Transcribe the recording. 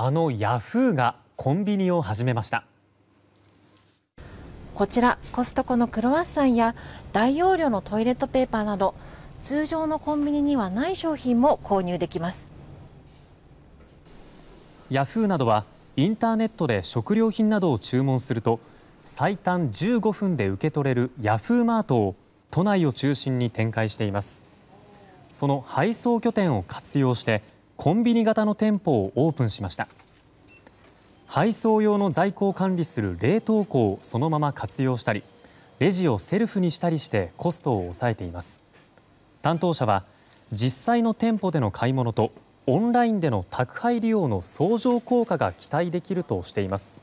あのヤフーがコンビニを始めましたこちらコストコのクロワッサンや大容量のトイレットペーパーなど通常のコンビニにはない商品も購入できますヤフーなどはインターネットで食料品などを注文すると最短15分で受け取れるヤフーマートを都内を中心に展開していますその配送拠点を活用してコンビニ型の店舗をオープンしました配送用の在庫を管理する冷凍庫をそのまま活用したりレジをセルフにしたりしてコストを抑えています担当者は実際の店舗での買い物とオンラインでの宅配利用の相乗効果が期待できるとしています